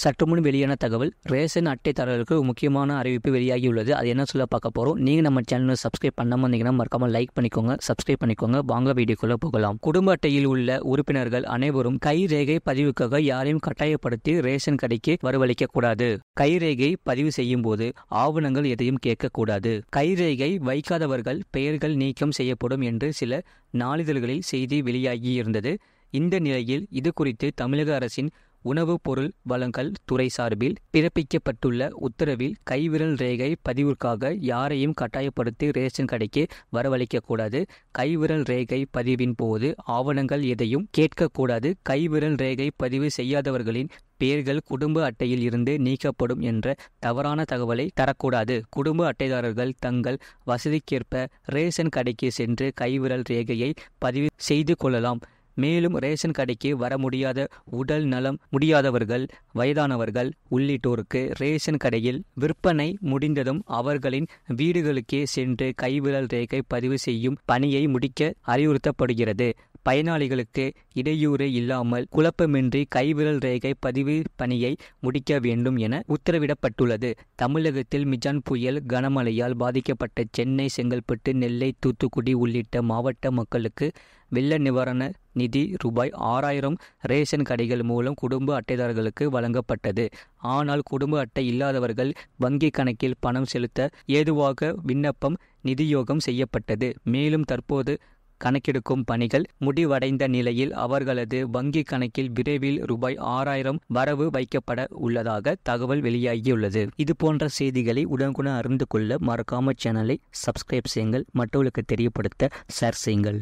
சற்றுமுன் வெளியான தகவல் ரேஷன் அட்டைதாரர்களுக்கு முக்கியமான அறிவிப்பு வெளியாகியுள்ளது அது என்ன சொல்ல பார்க்க போகிறோம் நீங்கள் நம்ம சேனலில் சப்ஸ்கிரைப் பண்ணாமல் இருந்தீங்கன்னா மறக்காமல் லைக் பண்ணிக்கோங்க சப்ஸ்கிரைப் பண்ணிக்கோங்க வாங்க வீடியோக்குள்ளே போகலாம் குடும்ப அட்டையில் உள்ள உறுப்பினர்கள் அனைவரும் கை ரேகை பதிவுக்காக யாரையும் கட்டாயப்படுத்தி ரேஷன் கடைக்கு வரவழைக்க கூடாது கை ரேகை பதிவு செய்யும் போது ஆவணங்கள் எதையும் கேட்கக்கூடாது கை ரேகை வைக்காதவர்கள் பெயர்கள் நீக்கம் செய்யப்படும் என்று சில நாளிதழ்களில் செய்தி வெளியாகியிருந்தது இந்த நிலையில் இது குறித்து தமிழக அரசின் உணவுப் பொருள் வளங்கள் துறை சார்பில் பிறப்பிக்கப்பட்டுள்ள உத்தரவில் கைவிரல் ரேகை பதிவுக்காக யாரையும் கட்டாயப்படுத்தி ரேஷன் கடைக்கு வரவழைக்கக்கூடாது கைவிரல் ரேகை பதிவின் போது ஆவணங்கள் எதையும் கேட்கக்கூடாது கைவிரல் ரேகை பதிவு செய்யாதவர்களின் பேர்கள் குடும்ப அட்டையில் இருந்து நீக்கப்படும் என்ற தவறான தகவலை தரக்கூடாது குடும்ப அட்டைதாரர்கள் தங்கள் வசதிக்கேற்ப ரேஷன் கடைக்கு சென்று கைவிரல் ரேகையை பதிவு செய்து கொள்ளலாம் மேலும் ரேஷன் கடைக்கு வர முடியாத உடல் நலம் முடியாதவர்கள் வயதானவர்கள் உள்ளிட்டோருக்கு ரேஷன் கடையில் விற்பனை முடிந்ததும் அவர்களின் வீடுகளுக்கே சென்று கைவிரல் ரேகை பதிவு செய்யும் பணியை முடிக்க அறிவுறுத்தப்படுகிறது பயனாளிகளுக்கு இடையூறு இல்லாமல் குழப்பமின்றி கைவிரல் ரேகை பதிவு பணியை முடிக்க வேண்டும் என உத்தரவிடப்பட்டுள்ளது தமிழகத்தில் மிஜான் புயல் கனமழையால் பாதிக்கப்பட்ட சென்னை செங்கல்பட்டு நெல்லை தூத்துக்குடி உள்ளிட்ட மாவட்ட மக்களுக்கு வெள்ள நிவாரண நிதி ரூபாய் ஆறாயிரம் ரேஷன் கடைகள் மூலம் குடும்ப அட்டைதாரர்களுக்கு வழங்கப்பட்டது ஆனால் குடும்ப அட்டை இல்லாதவர்கள் வங்கி கணக்கில் பணம் செலுத்த ஏதுவாக விண்ணப்பம் நிதியோகம் செய்யப்பட்டது மேலும் தற்போது கணக்கெடுக்கும் பணிகள் முடிவடைந்த நிலையில் அவர்களது வங்கி கணக்கில் விரைவில் ரூபாய் ஆறாயிரம் வரவு வைக்கப்பட உள்ளதாக தகவல் வெளியாகியுள்ளது இது போன்ற செய்திகளை உடனுக்குடன் அறிந்து கொள்ள மறக்காம சேனலை சப்ஸ்கிரைப் செய்யுங்கள் மற்றவர்களுக்கு தெரியப்படுத்த ஷேர் செய்யுங்கள்